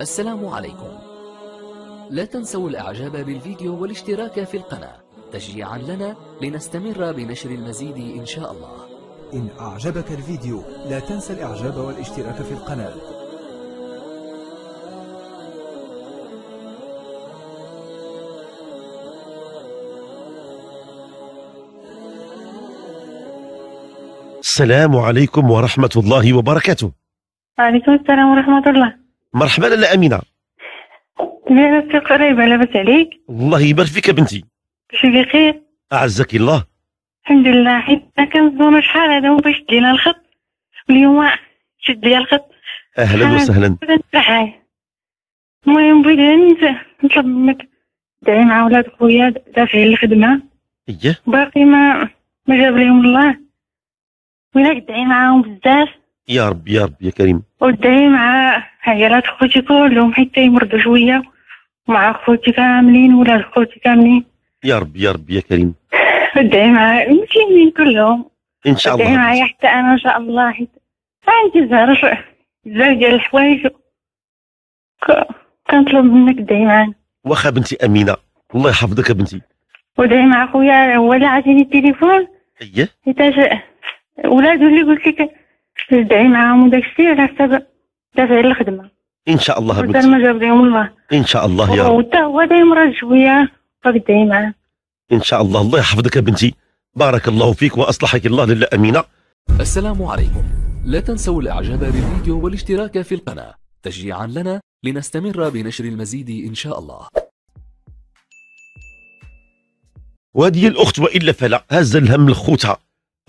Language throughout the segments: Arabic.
السلام عليكم لا تنسوا الإعجاب بالفيديو والاشتراك في القناة تشجيعا لنا لنستمر بنشر المزيد إن شاء الله إن أعجبك الفيديو لا تنسى الإعجاب والاشتراك في القناة السلام عليكم ورحمة الله وبركاته وعليكم السلام ورحمة الله مرحبا لاله امينه مرحبا سي قريبه لاباس عليك الله يبارك فيك بنتي شي بخير اعزك الله الحمد لله حيت انا كنظن شحال هذا باش دينا الخط اليوم شد لي الخط اهلا وسهلا المهم بغيت نطلب منك دعي مع ولاد خويا دافع الخدمه اييه باقي ما ما جاب لهم الله وياك دعي معاهم بزاف يا رب يا رب يا كريم ودعي معاه عيالات خوتي كلهم حتى يمرضوا شويه مع خوتي كاملين ولاد خوتي كاملين يا رب يا رب يا كريم ادعي معايا المسلمين كلهم ان شاء الله ادعي معايا حتى انا ان شاء الله حتى عندي زهر بزاف ديال الحوايج كنطلب منك دعي معي واخا بنتي امينه الله يحفظك يا بنتي ودعي مع خويا هو اللي عطيني التليفون اييه حيتاش ولادو اللي قلت لك دعي معاهم وداك الشيء على حسب دافع على الخدمه ان شاء الله بنتي ما جاب الله ان شاء الله يا رب وتا هو دايما راه شويه فقدي معاه ان شاء الله الله يحفظك يا بنتي بارك الله فيك واصلحك الله لله امينه السلام عليكم لا تنسوا الاعجاب بالفيديو والاشتراك في القناه تشجيعا لنا لنستمر بنشر المزيد ان شاء الله وهذه الاخت والا فلا هز الهم لخوتها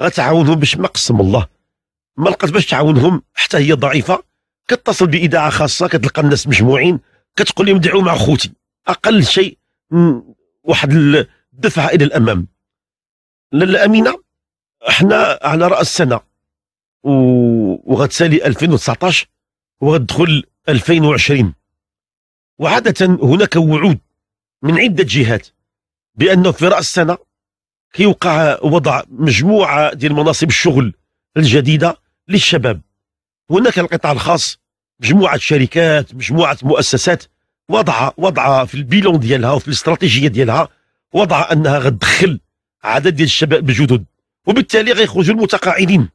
غتعاونهم باش ما قسم الله ما لقات باش تعاونهم حتى هي ضعيفه كتصل باذاعه خاصه كتلقى الناس مجموعين كتقول لهم دعوا مع خوتي اقل شيء واحد الدفعه الى الامام للامينه احنا على راس سنه وغتسالي 2019 وغتدخل 2020 وعاده هناك وعود من عده جهات بانه في راس السنه كيوقع وضع مجموعه ديال مناصب الشغل الجديده للشباب هناك القطاع الخاص مجموعه شركات مجموعه مؤسسات وضع وضع في البيلون ديالها وفي الاستراتيجيه ديالها وضع انها غتدخل عدد ديال الشباب الجدد وبالتالي غيخرجوا المتقاعدين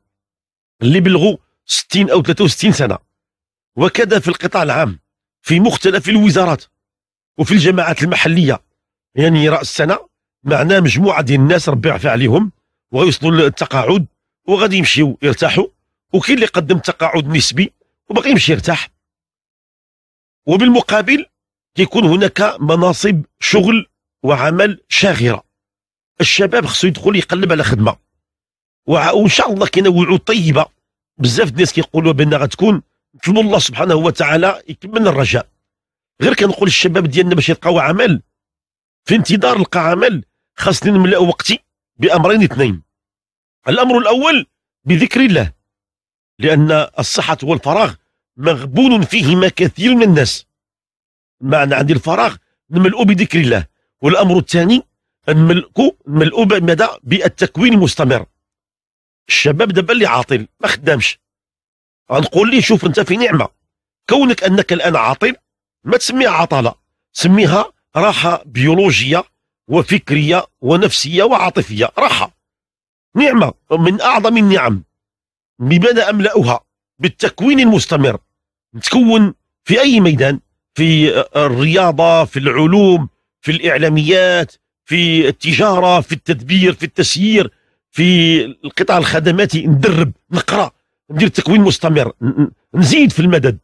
اللي بلغوا 60 او 63 سنه وكذا في القطاع العام في مختلف الوزارات وفي الجماعات المحليه يعني راس السنه معناه مجموعه ديال الناس ربي يعفى عليهم وغيوصلوا للتقاعد وغادي يمشيو يرتاحوا وكاين اللي قدم تقاعد نسبي وباقي يمشي يرتاح وبالمقابل كيكون هناك مناصب شغل وعمل شاغره الشباب خصو يدخل يقلب على خدمه وان شاء الله كاينه وعود طيبه بزاف الناس كيقولوا بان غتكون نطلبوا الله سبحانه وتعالى يكمل الرجاء غير كنقول الشباب ديالنا باش يلقاو عمل في انتظار لقى عمل خاصني نملا وقتي بامرين اثنين الامر الاول بذكر الله لأن الصحة والفراغ مغبون فيهما كثير من الناس معنى عندي الفراغ نملؤ بذكر الله والأمر الثاني نملؤ نملؤ مدى بالتكوين المستمر الشباب دابا اللي عاطل ما خدامش غنقول ليه شوف انت في نعمه كونك انك الان عاطل ما تسميها عطله سميها راحه بيولوجيه وفكريه ونفسيه وعاطفيه راحه نعمه من اعظم النعم بماذا أملأها بالتكوين المستمر نتكون في أي ميدان في الرياضة في العلوم في الإعلاميات في التجارة في التدبير في التسيير في القطاع الخدماتي ندرب نقرا ندير تكوين مستمر نزيد في المدد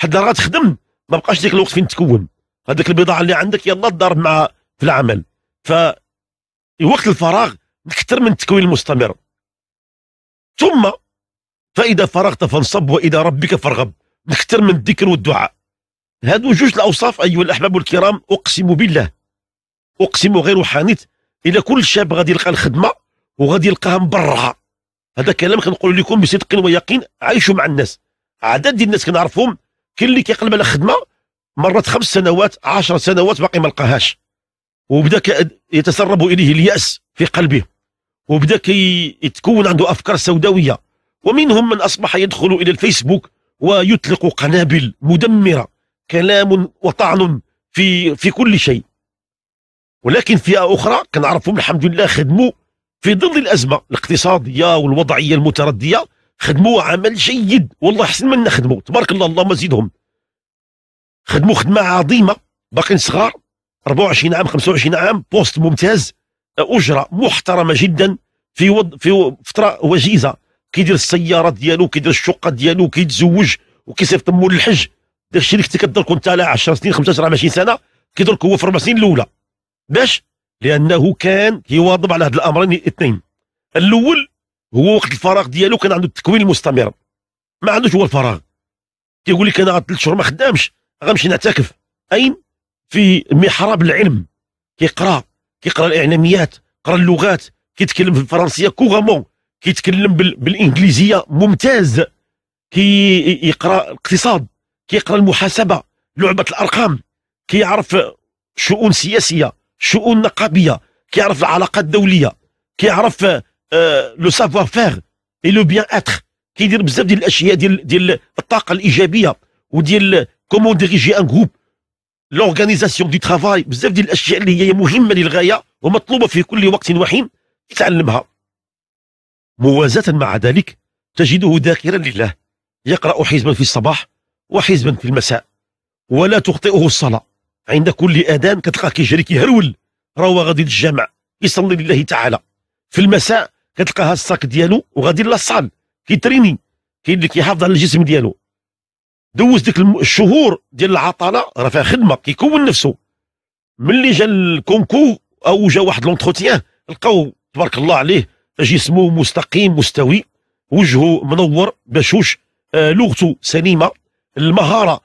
حتى راه تخدم ما بقاش ديك الوقت فين تكون هذيك البضاعه اللي عندك يلا تضارب مع في العمل ف وقت الفراغ نكثر من التكوين المستمر ثم فإذا فرغت فانصب وإلى ربك فارغب أكثر من الذكر والدعاء هادو جوج الأوصاف أيها الأحباب الكرام أقسم بالله أقسم غير حانث إلى كل شاب غادي يلقى الخدمة وغادي يلقاها مبرعة هذا كلام كنقول لكم بصدق ويقين عايشوا مع الناس عدد ديال الناس كنعرفهم كاين اللي كيقلب على خدمه مرت خمس سنوات عشر سنوات باقي ما لقاهاش وبدا يتسرب اليه الياس في قلبه وبدا كيتكون عنده افكار سوداويه ومنهم من أصبح يدخل إلى الفيسبوك ويطلق قنابل مدمرة كلام وطعن في في كل شيء ولكن فئة أخرى كنعرفهم الحمد لله خدموا في ظل الأزمة الاقتصادية والوضعية المتردية خدموا عمل جيد والله حسن منا خدموا تبارك الله اللهم زيدهم خدموا خدمة عظيمة باقيين صغار 24 عام 25 عام بوست ممتاز أجرة محترمة جدا في وض... في فترة وجيزة كيدير السياره ديالو كيدير الشقه ديالو كيتزوج وكيصيفط مو للحج الشيء اللي كنت كدرك انت على 10 سنين 15 20 سنه كيدرك هو في اربع سنين الاولى باش لانه كان كيواظب على هاد الامرين الاثنين الاول هو وقت الفراغ ديالو كان عنده التكوين المستمر ما عندوش هو الفراغ كيقول لك انا ثلاث شهور ما خدامش غنمشي نعتكف اين في محراب العلم كيقرا كيقرا الاعلاميات قرا اللغات كيتكلم في الفرنسيه كوغامون كيتكلم بالانجليزيه ممتاز كيقرا كي الاقتصاد كيقرا المحاسبه لعبه الارقام كيعرف شؤون سياسيه شؤون نقابيه كيعرف العلاقات الدوليه كيعرف لو سافوار فيغ اي لو بيان اتر كيدير بزاف ديال الاشياء ديال ديال الطاقه الايجابيه وديال كومون ديريجي ان جروب لورغانيزاسيون دي ترافاي بزاف ديال الاشياء اللي هي مهمه للغايه ومطلوبه في كل وقت وحين يتعلمها موازاة مع ذلك تجده ذاكرا لله يقرأ حزبا في الصباح وحزبا في المساء ولا تخطئه الصلاة عند كل أذان كتلقاه كيجري كيهرول راهو غادي للجامع يصلي لله تعالى في المساء كتلقاها الصاك ديالو وغادي للصال كيتريني كاين اللي كيحافظ على الجسم ديالو دوز ديك الشهور ديال العطله راه فيها خدمه كيكون نفسه ملي جا الكونكو او جا واحد لونتروتيان لقاو تبارك الله عليه جسمه مستقيم مستوي وجهه منور بشوش آه، لغته سليمه المهاره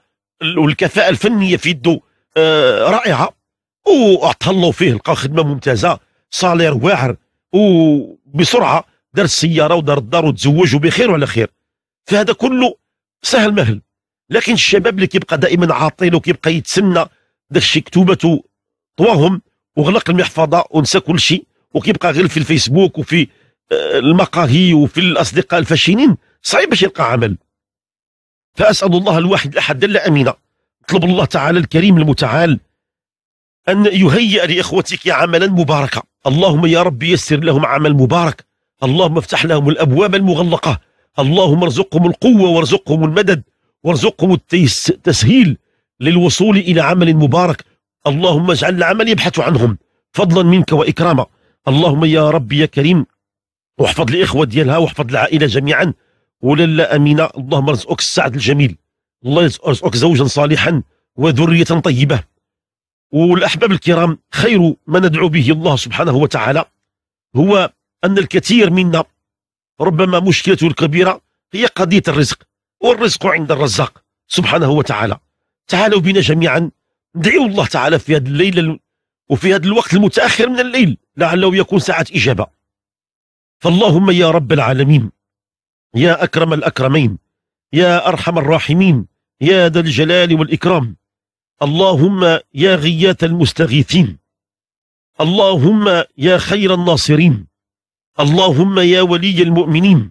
والكفاءه الفنيه في يده آه، رائعه واعطى الله فيه لقى خدمه ممتازه صالير واعر وبسرعه دار السياره ودار الدار وتزوج وبخير وعلى خير فهذا كله سهل مهل لكن الشباب اللي كيبقى دائما عاطل وكيبقى يتسنى الشيء كتوبته طواهم وغلق المحفظه ونسى كل شيء وكيبقى غير في الفيسبوك وفي المقاهي وفي الأصدقاء الفاشينين صعيب باش يلقى عمل فأسأل الله الواحد الأحد دل أمينة اطلب الله تعالى الكريم المتعال أن يهيئ لإخوتك عملا مباركا اللهم يا رب يسر لهم عمل مبارك اللهم افتح لهم الأبواب المغلقة اللهم ارزقهم القوة وارزقهم المدد وارزقهم التسهيل للوصول إلى عمل مبارك اللهم اجعل العمل يبحث عنهم فضلا منك وإكراما اللهم يا رب يا كريم واحفظ الإخوة ديالها واحفظ العائلة جميعا وللا أمينة اللهم ارزقك السعد الجميل الله يرزقك زوجا صالحا وذرية طيبة والأحباب الكرام خير ما ندعو به الله سبحانه وتعالى هو أن الكثير منا ربما مشكلته الكبيرة هي قضية الرزق والرزق عند الرزاق سبحانه وتعالى تعالوا بنا جميعا ندعو الله تعالى في هذه الليلة وفي هذا الوقت المتأخر من الليل لعله يكون ساعة إجابة فاللهم يا رب العالمين يا أكرم الأكرمين يا أرحم الراحمين يا ذا الجلال والإكرام اللهم يا غيات المستغيثين اللهم يا خير الناصرين اللهم يا ولي المؤمنين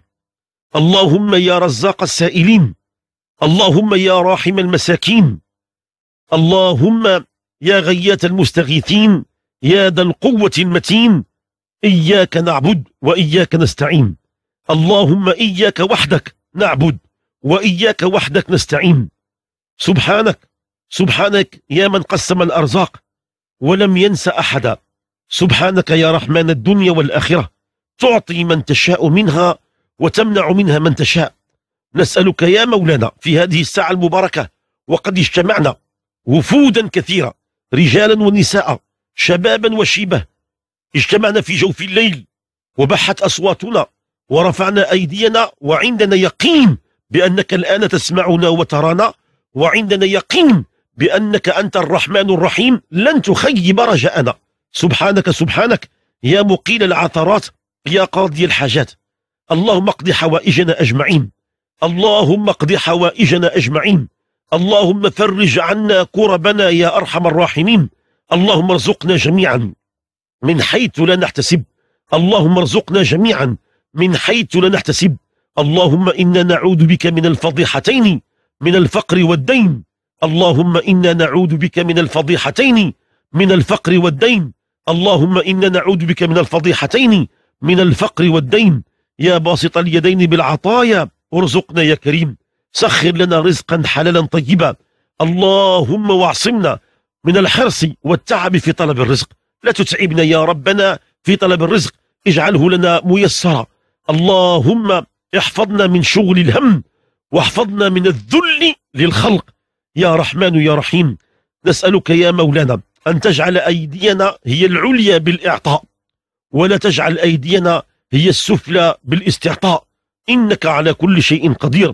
اللهم يا رزاق السائلين اللهم يا راحم المساكين اللهم يا غيات المستغيثين يا ذا القوة المتين إياك نعبد وإياك نستعين اللهم إياك وحدك نعبد وإياك وحدك نستعين سبحانك سبحانك يا من قسم الأرزاق ولم ينس أحدا سبحانك يا رحمن الدنيا والآخرة تعطي من تشاء منها وتمنع منها من تشاء نسألك يا مولانا في هذه الساعة المباركة وقد اجتمعنا وفودا كثيرة رجالا ونساء شبابا وشيبه اجتمعنا في جوف الليل وبحت أصواتنا ورفعنا أيدينا وعندنا يقين بأنك الآن تسمعنا وترانا وعندنا يقين بأنك أنت الرحمن الرحيم لن تخيب رجاءنا سبحانك سبحانك يا مقيل العثرات يا قاضي الحاجات اللهم اقض حوائجنا أجمعين اللهم اقض حوائجنا أجمعين اللهم فرج عنا كربنا يا أرحم الراحمين اللهم ارزقنا جميعا من حيث لا نحتسب اللهم ارزقنا جميعا من حيث لا نحتسب اللهم إنا نعوذ بك من الفضيحتين من الفقر والدين اللهم إنا نعوذ بك من الفضيحتين من الفقر والدين اللهم إنا نعوذ بك من الفضيحتين من الفقر والدين يا باسط اليدين بالعطايا ارزقنا يا كريم سخر لنا رزقا حلالا طيبا اللهم واعصمنا من الحرص والتعب في طلب الرزق لا تتعبنا يا ربنا في طلب الرزق اجعله لنا ميسرا اللهم احفظنا من شغل الهم واحفظنا من الذل للخلق يا رحمن يا رحيم نسألك يا مولانا أن تجعل أيدينا هي العليا بالإعطاء ولا تجعل أيدينا هي السفلى بالاستعطاء إنك على كل شيء قدير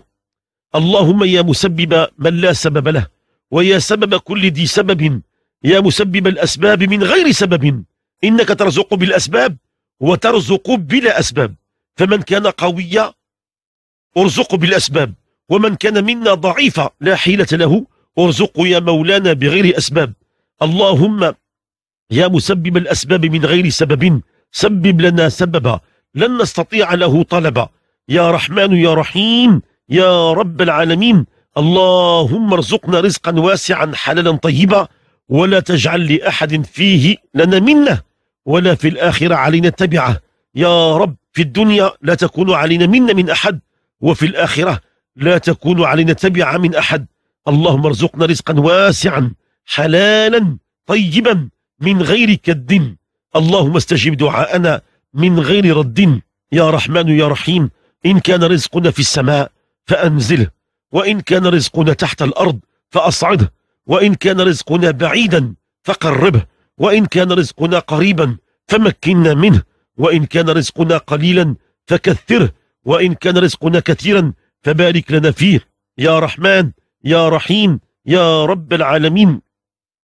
اللهم يا مسبب من لا سبب له ويا سبب كل ذي سبب يا مسبب الأسباب من غير سبب إنك ترزق بالأسباب وترزق بلا أسباب فمن كان قويا ارزق بالأسباب ومن كان منا ضعيفا لا حيلة له ارزق يا مولانا بغير أسباب اللهم يا مسبب الأسباب من غير سبب سبب لنا سببا لن نستطيع له طلبا يا رحمن يا رحيم يا رب العالمين اللهم ارزقنا رزقا واسعا حلالا طيبا ولا تجعل لأحد فيه لنا منه ولا في الآخرة علينا تبعه يا رب في الدنيا لا تكون علينا منة من أحد وفي الآخرة لا تكون علينا تبعة من أحد اللهم ارزقنا رزقا واسعا حلالا طيبا من غير كد اللهم استجب دعاءنا من غير رد يا رحمن يا رحيم إن كان رزقنا في السماء فأنزله وإن كان رزقنا تحت الأرض فأصعده وإن كان رزقنا بعيدا فقربه وإن كان رزقنا قريبا فمكنا منه وإن كان رزقنا قليلا فكثره وإن كان رزقنا كثيرا فبارك لنا فيه يا رحمن يا رحيم يا رب العالمين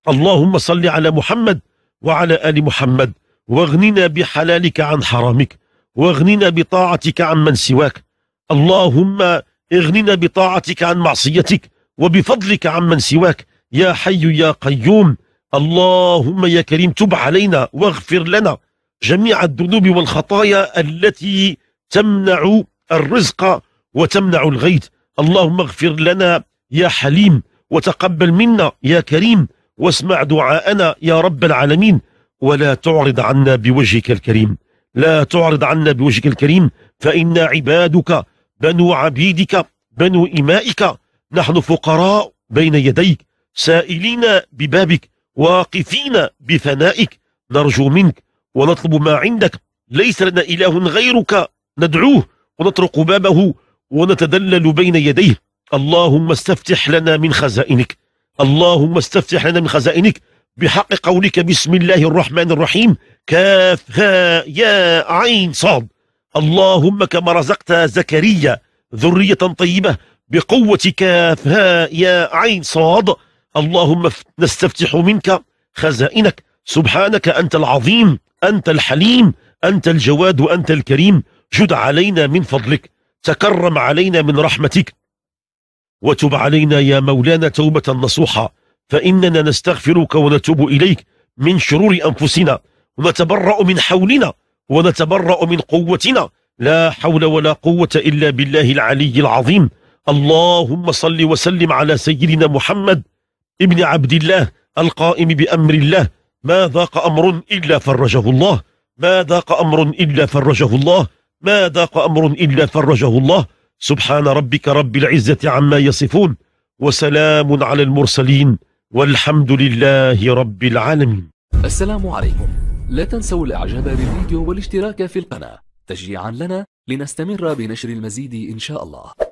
اللهم صل على محمد وعلى آل محمد واغننا بحلالك عن حرامك واغننا بطاعتك عن من سواك اللهم اغننا بطاعتك عن معصيتك وبفضلك عن من سواك يا حي يا قيوم اللهم يا كريم تب علينا واغفر لنا جميع الذنوب والخطايا التي تمنع الرزق وتمنع الغيث اللهم اغفر لنا يا حليم وتقبل منا يا كريم واسمع دعاءنا يا رب العالمين ولا تعرض عنا بوجهك الكريم لا تعرض عنا بوجهك الكريم فإنا عبادك بنو عبيدك بنو إمائك نحن فقراء بين يديك سائلين ببابك واقفين بثنائك نرجو منك ونطلب ما عندك ليس لنا إله غيرك ندعوه ونطرق بابه ونتدلل بين يديه اللهم استفتح لنا من خزائنك اللهم استفتح لنا من خزائنك بحق قولك بسم الله الرحمن الرحيم كاف ها يا عين صاد اللهم كما رزقت زكريا ذرية طيبة بقوة كاف ها يا عين صاد اللهم نستفتح منك خزائنك سبحانك أنت العظيم أنت الحليم أنت الجواد وأنت الكريم جد علينا من فضلك تكرم علينا من رحمتك وتب علينا يا مولانا توبة نصوحة فإننا نستغفرك ونتوب إليك من شرور أنفسنا ونتبرأ من حولنا ونتبرأ من قوتنا لا حول ولا قوة إلا بالله العلي العظيم اللهم صل وسلم على سيدنا محمد ابن عبد الله القائم بأمر الله ما ذاق أمر إلا فرجه الله ما ذاق أمر إلا فرجه الله ما ذاق أمر إلا فرجه الله سبحان ربك رب العزة عما يصفون وسلام على المرسلين والحمد لله رب العالمين السلام عليكم لا تنسوا الإعجاب بالفيديو والاشتراك في القناة تشجيعا لنا لنستمر بنشر المزيد إن شاء الله